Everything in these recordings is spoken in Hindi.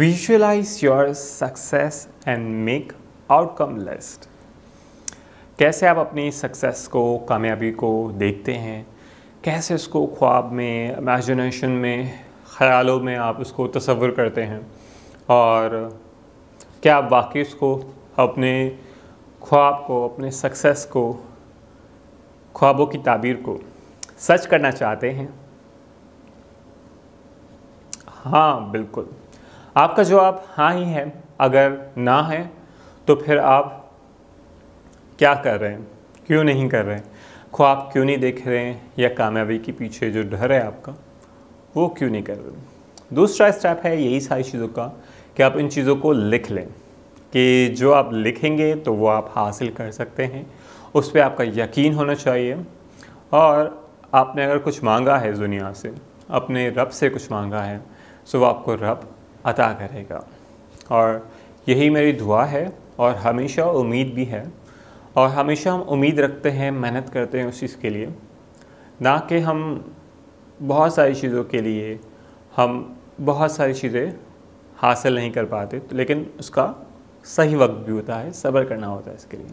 visualise your success and make outcome list कैसे आप अपनी सक्सेस को कामयाबी को देखते हैं कैसे उसको ख्वाब में इमेजिनेशन में ख्यालों में आप उसको तस्वुर करते हैं और क्या आप वाकई उसको अपने ख्वाब को अपने सक्सेस को ख्वाबों की ताबीर को सच करना चाहते हैं हाँ बिल्कुल आपका जवाब हाँ ही है अगर ना है तो फिर आप क्या कर रहे हैं क्यों नहीं कर रहे हैं ख्वाब क्यों नहीं देख रहे हैं या कामयाबी के पीछे जो डर है आपका वो क्यों नहीं कर रहे दूसरा स्टेप है यही सारी चीज़ों का कि आप इन चीज़ों को लिख लें कि जो आप लिखेंगे तो वो आप हासिल कर सकते हैं उस पर आपका यकीन होना चाहिए और आपने अगर कुछ मांगा है दुनिया से अपने रब से कुछ मांगा है सो वो आपको रब अता करेगा और यही मेरी दुआ है और हमेशा उम्मीद भी है और हमेशा हम उम्मीद रखते हैं मेहनत करते हैं उस चीज़ के लिए ना कि हम बहुत सारी चीज़ों के लिए हम बहुत सारी चीज़ें हासिल नहीं कर पाते तो लेकिन उसका सही वक्त भी होता है सब्र करना होता है इसके लिए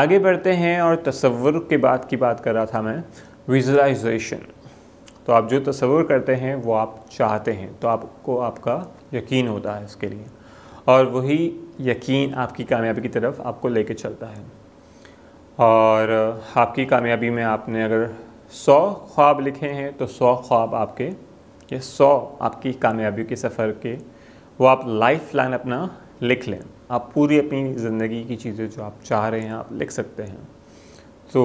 आगे बढ़ते हैं और तस्वुर के बाद की बात कर रहा था मैं विजुलाइजेशन तो आप जो तस्वुर करते हैं वो आप चाहते हैं तो आपको आपका यकीन होता है इसके लिए और वही यकीन आपकी कामयाबी की तरफ आपको ले चलता है और आपकी कामयाबी में आपने अगर सौ ख्वाब लिखे हैं तो सौ ख्वाब आपके ये सौ आपकी कामयाबी के सफ़र के वो आप लाइफ प्लान अपना लिख लें आप पूरी अपनी ज़िंदगी की चीज़ें जो आप चाह रहे हैं आप लिख सकते हैं तो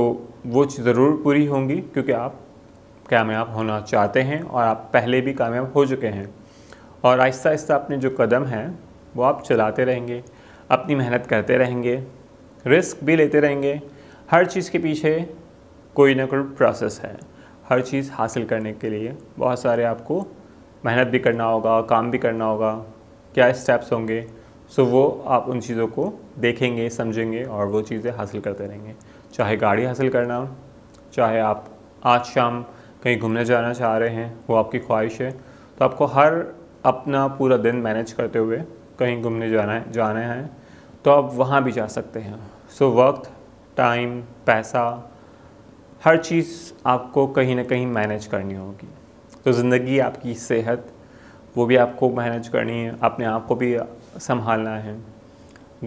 वो ज़रूर पूरी होंगी क्योंकि आप कामयाब होना चाहते हैं और आप पहले भी कामयाब हो चुके हैं और आहिस्ता आहिस्ता अपने जो कदम हैं वो आप चलाते रहेंगे अपनी मेहनत करते रहेंगे रिस्क भी लेते रहेंगे हर चीज़ के पीछे कोई ना कोई प्रोसेस है हर चीज़ हासिल करने के लिए बहुत सारे आपको मेहनत भी करना होगा काम भी करना होगा क्या स्टेप्स होंगे सो वो आप उन चीज़ों को देखेंगे समझेंगे और वो चीज़ें हासिल करते रहेंगे चाहे गाड़ी हासिल करना चाहे आप आज शाम कहीं घूमने जाना चाह रहे हैं वो आपकी ख्वाहिश है तो आपको हर अपना पूरा दिन मैनेज करते हुए कहीं घूमने जाना है जाना है तो आप वहाँ भी जा सकते हैं सो so, वक्त टाइम पैसा हर चीज़ आपको कहीं ना कहीं मैनेज करनी होगी तो ज़िंदगी आपकी सेहत वो भी आपको मैनेज करनी है अपने आप को भी संभालना है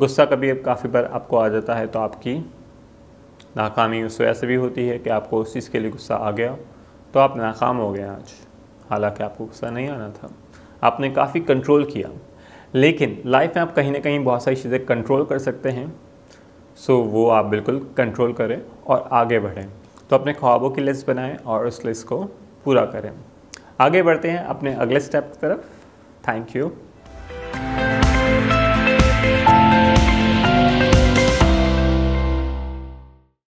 गुस्सा कभी काफ़ी बार आपको आ जाता है तो आपकी नाकामी उस वजह से भी होती है कि आपको उस चीज़ के लिए गुस्सा आ गया तो आप नाकाम हो गए आज हालांकि आपको गुस्सा नहीं आना था आपने काफ़ी कंट्रोल किया लेकिन लाइफ में आप कहीं ना कहीं बहुत सारी चीज़ें कंट्रोल कर सकते हैं सो वो आप बिल्कुल कंट्रोल करें और आगे बढ़ें तो अपने ख्वाबों की लिस्ट बनाएं और उस लिस्ट को पूरा करें आगे बढ़ते हैं अपने अगले स्टेप की तरफ थैंक यू